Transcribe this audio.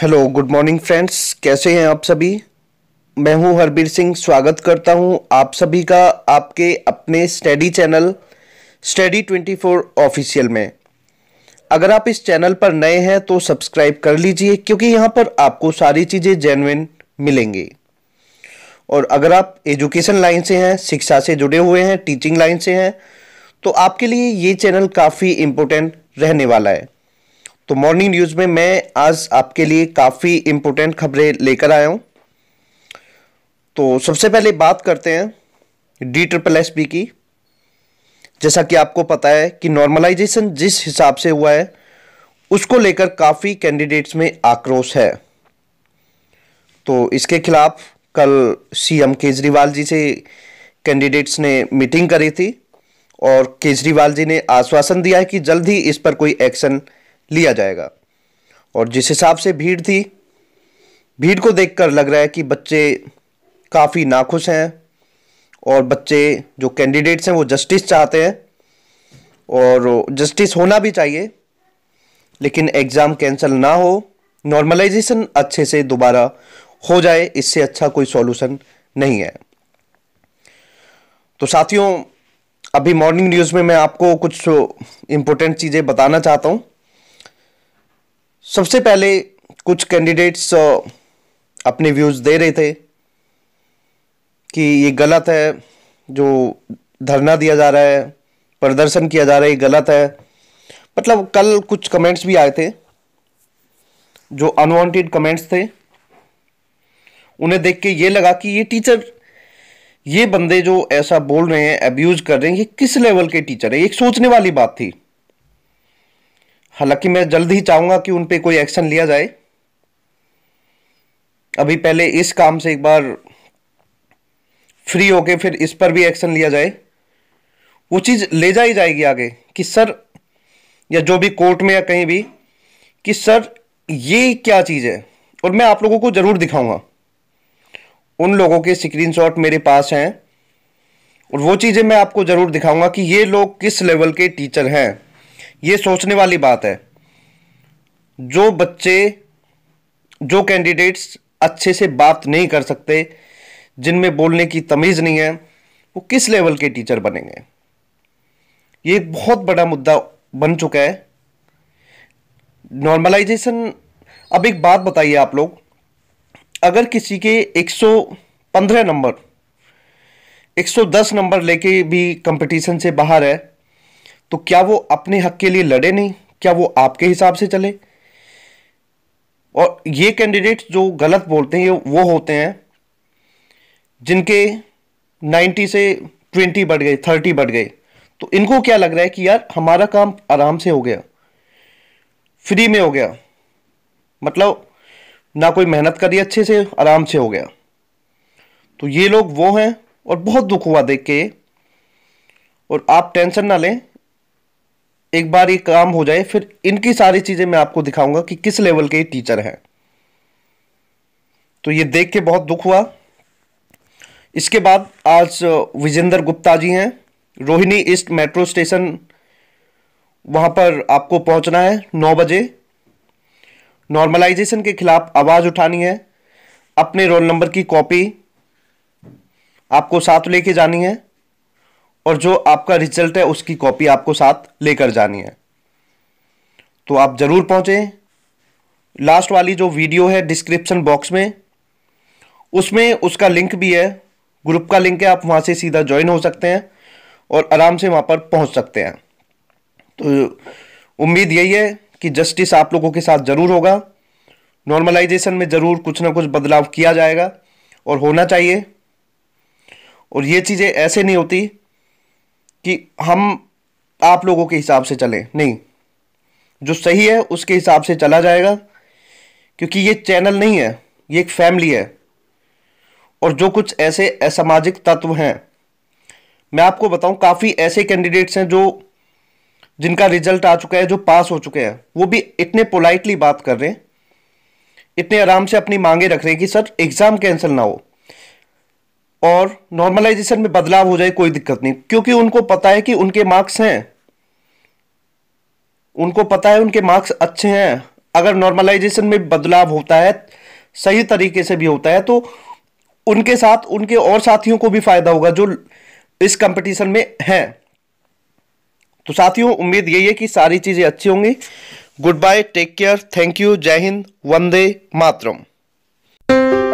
hello good morning friends कैसे हैं आप सभी मैं हूं हरबीर सिंह स्वागत करता हूं आप सभी का आपके अपने study channel study twenty four official में अगर आप इस चैनल पर नए हैं तो सब्सक्राइब कर लीजिए क्योंकि यहां पर आपको सारी चीज़ें जेनविन मिलेंगी और अगर आप एजुकेशन लाइन से हैं शिक्षा से जुड़े हुए हैं टीचिंग लाइन से हैं तो आपके लिए ये चैनल काफ़ी इम्पोर्टेंट रहने वाला है तो मॉर्निंग न्यूज़ में मैं आज आपके लिए काफ़ी इम्पोर्टेंट खबरें लेकर आया हूँ तो सबसे पहले बात करते हैं डी ट्रिपल एस बी की जैसा कि आपको पता है कि नॉर्मलाइजेशन जिस हिसाब से हुआ है उसको लेकर काफ़ी कैंडिडेट्स में आक्रोश है तो इसके खिलाफ कल सीएम केजरीवाल जी से कैंडिडेट्स ने मीटिंग करी थी और केजरीवाल जी ने आश्वासन दिया है कि जल्द ही इस पर कोई एक्शन लिया जाएगा और जिस हिसाब से भीड़ थी भीड़ को देखकर लग रहा है कि बच्चे काफ़ी नाखुश हैं और बच्चे जो कैंडिडेट्स हैं वो जस्टिस चाहते हैं और जस्टिस होना भी चाहिए लेकिन एग्ज़ाम कैंसिल ना हो नॉर्मलाइजेशन अच्छे से दोबारा हो जाए इससे अच्छा कोई सॉल्यूशन नहीं है तो साथियों अभी मॉर्निंग न्यूज़ में मैं आपको कुछ इम्पोर्टेंट चीज़ें बताना चाहता हूँ सबसे पहले कुछ कैंडिडेट्स uh, अपने व्यूज़ दे रहे थे कि ये गलत है जो धरना दिया जा रहा है प्रदर्शन किया जा रहा है ये गलत है मतलब कल कुछ कमेंट्स भी आए थे जो अनवांटेड कमेंट्स थे उन्हें देख के ये लगा कि ये टीचर ये बंदे जो ऐसा बोल रहे हैं अब्यूज़ कर रहे हैं ये किस लेवल के टीचर है एक सोचने वाली बात थी हालांकि मैं जल्द ही चाहूंगा कि उन पर कोई एक्शन लिया जाए अभी पहले इस काम से एक बार फ्री होके फिर इस पर भी एक्शन लिया जाए वो चीज़ ले जाई जाएगी आगे कि सर या जो भी कोर्ट में या कहीं भी कि सर ये क्या चीज़ है और मैं आप लोगों को ज़रूर दिखाऊंगा उन लोगों के स्क्रीनशॉट मेरे पास हैं और वो चीज़ें मैं आपको ज़रूर दिखाऊंगा कि ये लोग किस लेवल के टीचर हैं ये सोचने वाली बात है जो बच्चे जो कैंडिडेट्स अच्छे से बात नहीं कर सकते जिनमें बोलने की तमीज़ नहीं है वो किस लेवल के टीचर बनेंगे ये एक बहुत बड़ा मुद्दा बन चुका है नॉर्मलाइजेशन अब एक बात बताइए आप लोग अगर किसी के 115 नंबर 110 नंबर लेके भी कंपटीशन से बाहर है तो क्या वो अपने हक के लिए लड़े नहीं क्या वो आपके हिसाब से चले और ये कैंडिडेट जो गलत बोलते हैं वो होते हैं जिनके 90 से 20 बढ़ गए 30 बढ़ गए तो इनको क्या लग रहा है कि यार हमारा काम आराम से हो गया फ्री में हो गया मतलब ना कोई मेहनत करी अच्छे से आराम से हो गया तो ये लोग वो हैं और बहुत दुख हुआ देख के और आप टेंशन ना लें एक बार ये काम हो जाए फिर इनकी सारी चीज़ें मैं आपको दिखाऊंगा कि किस लेवल के टीचर हैं तो ये देख के बहुत दुख हुआ इसके बाद आज विजेंद्र गुप्ता जी हैं रोहिणी ईस्ट मेट्रो स्टेशन वहां पर आपको पहुंचना है नौ बजे नॉर्मलाइजेशन के खिलाफ आवाज़ उठानी है अपने रोल नंबर की कॉपी आपको साथ लेके जानी है और जो आपका रिजल्ट है उसकी कॉपी आपको साथ लेकर जानी है तो आप ज़रूर पहुंचे लास्ट वाली जो वीडियो है डिस्क्रिप्शन बॉक्स में उसमें उसका लिंक भी है ग्रुप का लिंक है आप वहां से सीधा ज्वाइन हो सकते हैं और आराम से वहां पर पहुंच सकते हैं तो उम्मीद यही है कि जस्टिस आप लोगों के साथ ज़रूर होगा नॉर्मलाइजेशन में ज़रूर कुछ ना कुछ बदलाव किया जाएगा और होना चाहिए और ये चीज़ें ऐसे नहीं होती कि हम आप लोगों के हिसाब से चलें नहीं जो सही है उसके हिसाब से चला जाएगा क्योंकि ये चैनल नहीं है ये एक फैमिली है और जो कुछ ऐसे असामाजिक तत्व हैं मैं आपको बताऊं काफ़ी ऐसे कैंडिडेट्स हैं जो जिनका रिजल्ट आ चुका है जो पास हो चुके हैं वो भी इतने पोलाइटली बात कर रहे हैं इतने आराम से अपनी मांगे रख रहे हैं कि सर एग्ज़ाम कैंसिल ना हो और नॉर्मलाइजेशन में बदलाव हो जाए कोई दिक्कत नहीं क्योंकि उनको पता है कि उनके मार्क्स हैं उनको पता है उनके मार्क्स अच्छे हैं अगर नॉर्मलाइजेशन में बदलाव होता है सही तरीके से भी होता है तो उनके साथ उनके और साथियों को भी फायदा होगा जो इस कंपटीशन में हैं तो साथियों उम्मीद यही है कि सारी चीज़ें अच्छी होंगी good bye take care thank you जय हिंद वंदे मातरम